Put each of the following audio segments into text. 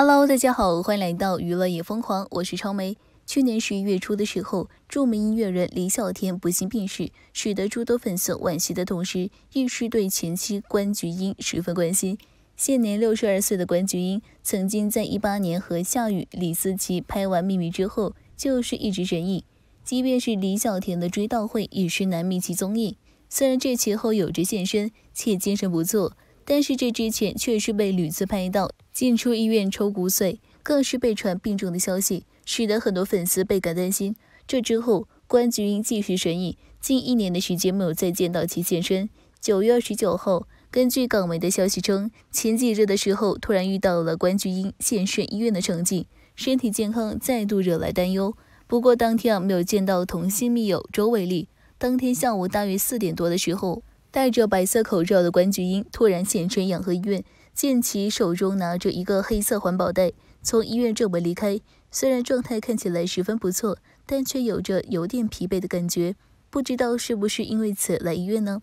Hello，大家好，欢迎来到娱乐也疯狂，我是超梅。去年十一月初的时候，著名音乐人李小田不幸病逝，使得诸多粉丝惋惜的同时，亦是对前妻关菊英十分关心。现年六十二岁的关菊英，曾经在一八年和夏雨、李思琪拍完《秘密》之后，就是一直神影，即便是李小田的追悼会，也是难觅其踪影。虽然这其后有着现身，且精神不错。但是这之前确实被屡次拍到进出医院抽骨髓，更是被传病重的消息，使得很多粉丝倍感担心。这之后，关菊英继续神隐，近一年的时间没有再见到其现身。九月二十九号，根据港媒的消息称，前几日的时候突然遇到了关菊英现身医院的场景，身体健康再度惹来担忧。不过当天啊没有见到同性密友周伟丽。当天下午大约四点多的时候。戴着白色口罩的关菊英突然现身养和医院，见其手中拿着一个黑色环保袋，从医院正门离开。虽然状态看起来十分不错，但却有着有点疲惫的感觉。不知道是不是因为此来医院呢？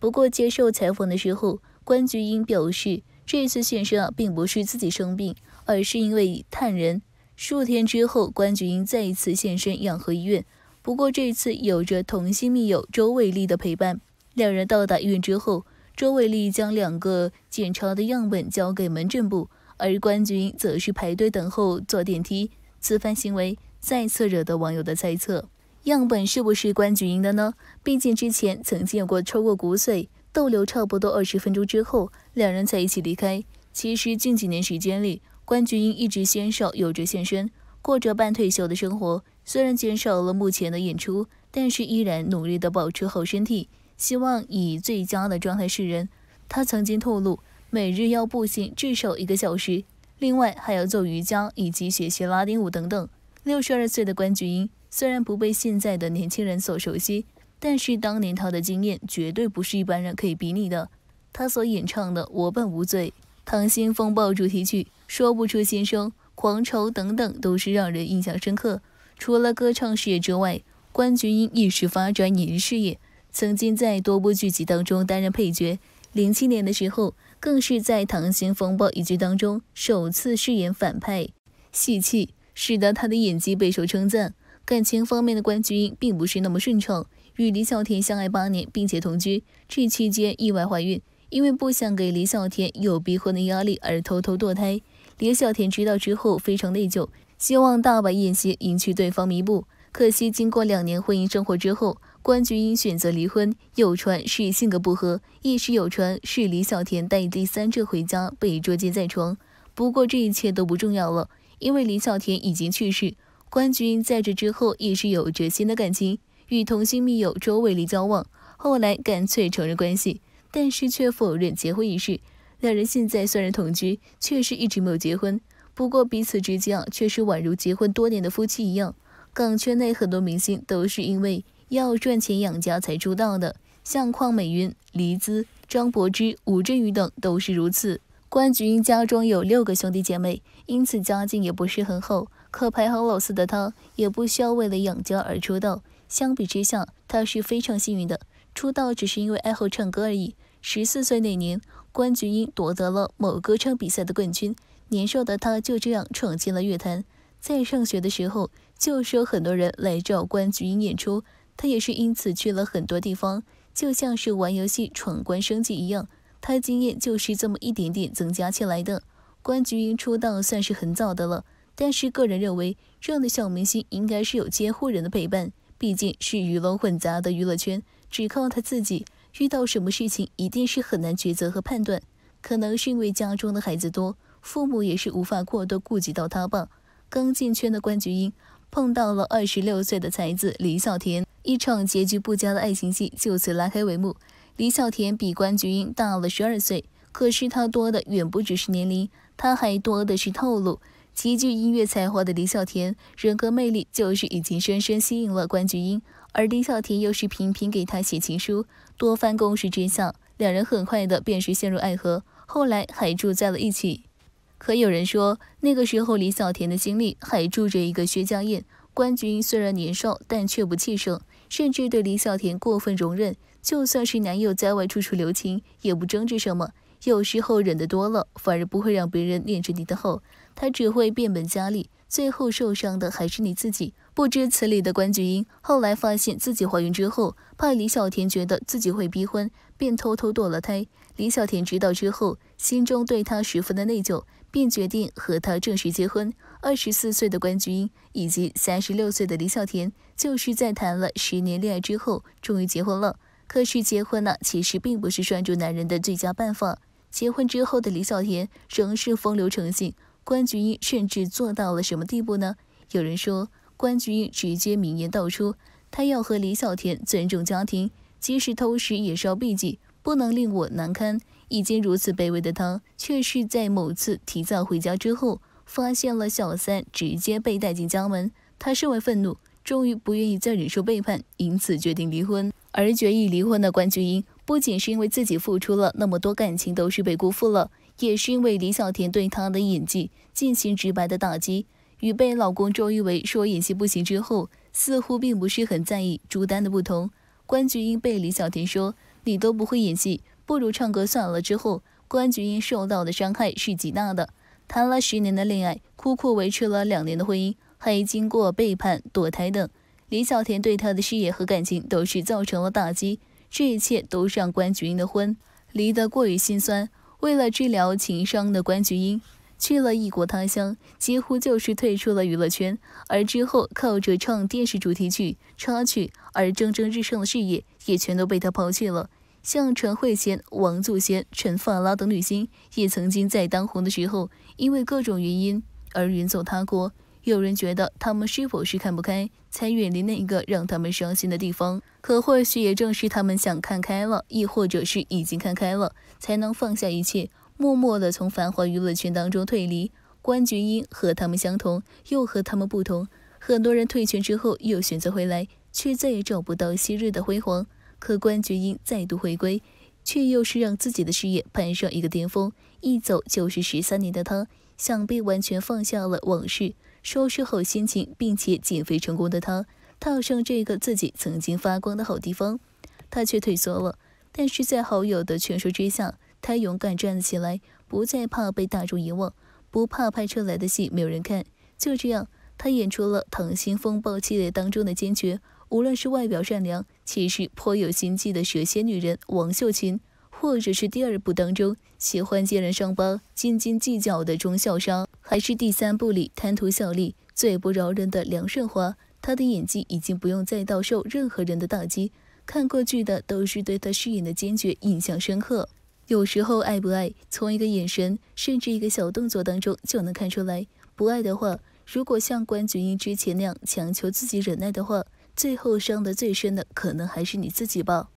不过接受采访的时候，关菊英表示，这次现身啊，并不是自己生病，而是因为探人。数天之后，关菊英再一次现身养和医院，不过这次有着同性密友周伟丽的陪伴。两人到达医院之后，周伟立将两个检查的样本交给门诊部，而关菊英则是排队等候坐电梯。此番行为再次惹得网友的猜测：样本是不是关菊英的呢？毕竟之前曾经有过抽过骨髓，逗留差不多二十分钟之后，两人才一起离开。其实近几年时间里，关菊英一直鲜少有着现身，过着半退休的生活。虽然减少了目前的演出，但是依然努力的保持好身体。希望以最佳的状态示人。他曾经透露，每日要步行至少一个小时，另外还要做瑜伽以及学习拉丁舞等等。六十二岁的关菊英虽然不被现在的年轻人所熟悉，但是当年他的经验绝对不是一般人可以比拟的。他所演唱的《我本无罪》《溏心风暴》主题曲《说不出心声》《狂潮》等等，都是让人印象深刻。除了歌唱事业之外，关菊英亦是发展演艺事业。曾经在多部剧集当中担任配角，零七年的时候更是在《溏心风暴》一剧当中首次饰演反派，戏气使得他的演技备受称赞。感情方面的关雎琳并不是那么顺畅，与李小田相爱八年并且同居，这期间意外怀孕，因为不想给李小田有逼婚的压力而偷偷堕胎。李小田知道之后非常内疚，希望大把宴席迎娶对方弥补。可惜经过两年婚姻生活之后。关菊英选择离婚，有传是性格不合；，亦是有传是李小甜带第三者回家被捉奸在床。不过这一切都不重要了，因为李小甜已经去世。关菊英在这之后也是有着新的感情，与同性密友周伟丽交往，后来干脆承认关系，但是却否认结婚一事。两人现在虽然同居，却是一直没有结婚。不过彼此之间啊，却是宛如结婚多年的夫妻一样。港圈内很多明星都是因为。要赚钱养家才出道的，像邝美云、黎姿、张柏芝、吴镇宇等都是如此。关菊英家中有六个兄弟姐妹，因此家境也不是很好。可排行老四的她，也不需要为了养家而出道。相比之下，她是非常幸运的，出道只是因为爱好唱歌而已。十四岁那年，关菊英夺得了某歌唱比赛的冠军，年少的她就这样闯进了乐坛。在上学的时候，就是有很多人来找关菊英演出。他也是因此去了很多地方，就像是玩游戏闯关升级一样，他经验就是这么一点点增加起来的。关菊英出道算是很早的了，但是个人认为，这样的小明星应该是有监护人的陪伴，毕竟是鱼龙混杂的娱乐圈，只靠他自己，遇到什么事情一定是很难抉择和判断。可能是因为家中的孩子多，父母也是无法过多顾及到他吧。刚进圈的关菊英碰到了二十六岁的才子李小田。一场结局不佳的爱情戏就此拉开帷幕。李小田比关菊英大了十二岁，可是她多的远不只是年龄，她还多的是套路。极具音乐才华的李小田，人格魅力就是已经深深吸引了关菊英，而李小田又是频频给她写情书，多番攻势之下，两人很快的便是陷入爱河，后来还住在了一起。可有人说，那个时候李小甜的心里还住着一个薛家燕。关菊英虽然年少，但却不气盛，甚至对林小田过分容忍，就算是男友在外处处留情，也不争执什么。有时候忍得多了，反而不会让别人念着你的厚。他只会变本加厉，最后受伤的还是你自己。不知此理的关菊英，后来发现自己怀孕之后，怕李小田觉得自己会逼婚，便偷偷堕了胎。李小田知道之后，心中对她十分的内疚，便决定和她正式结婚。二十四岁的关菊英以及三十六岁的李小甜，就是在谈了十年恋爱之后，终于结婚了。可是结婚了，其实并不是拴住男人的最佳办法。结婚之后的李小甜仍是风流成性。关菊英甚至做到了什么地步呢？有人说，关菊英直接明言道出，她要和李小田尊重家庭，即使偷食也是要避忌，不能令我难堪。已经如此卑微的她，却是在某次提早回家之后，发现了小三直接被带进家门。她甚为愤怒，终于不愿意再忍受背叛，因此决定离婚。而决意离婚的关菊英，不仅是因为自己付出了那么多感情，都是被辜负了。也是因为李小甜对她的演技进行直白的打击，与被老公周一围说演戏不行之后，似乎并不是很在意朱丹的不同。关菊英被李小甜说你都不会演戏，不如唱歌算了之后，关菊英受到的伤害是极大的。谈了十年的恋爱，苦苦维持了两年的婚姻，还经过背叛、堕胎等，李小甜对她的事业和感情都是造成了打击。这一切都是让关菊英的婚离得过于心酸。为了治疗情伤的关菊英，去了异国他乡，几乎就是退出了娱乐圈。而之后靠着唱电视主题曲、插曲而蒸蒸日上的事业，也全都被他抛弃了。像陈慧娴、王祖贤、陈法拉等女星，也曾经在当红的时候，因为各种原因而远走他国。有人觉得他们是否是看不开，才远离那一个让他们伤心的地方？可或许也正是他们想看开了，亦或者是已经看开了，才能放下一切，默默的从繁华娱乐圈当中退离。关菊英和他们相同，又和他们不同。很多人退圈之后又选择回来，却再也找不到昔日的辉煌。可关菊英再度回归，却又是让自己的事业攀上一个巅峰。一走就是十三年的他，想必完全放下了往事。收拾好心情，并且减肥成功的他，踏上这个自己曾经发光的好地方，他却退缩了。但是在好友的劝说之下，他勇敢站了起来，不再怕被大众遗忘，不怕拍出来的戏没有人看。就这样，他演出了《溏心风暴》系列当中的坚决。无论是外表善良，其实颇有心计的蛇蝎女人王秀琴，或者是第二部当中。喜欢揭人伤疤、斤斤计较的钟晓莎，还是第三部里贪图小利、最不饶人的梁顺华，他的演技已经不用再遭受任何人的打击。看过剧的都是对他饰演的坚决印象深刻。有时候爱不爱，从一个眼神，甚至一个小动作当中就能看出来。不爱的话，如果像关菊英之前那样强求自己忍耐的话，最后伤得最深的可能还是你自己吧。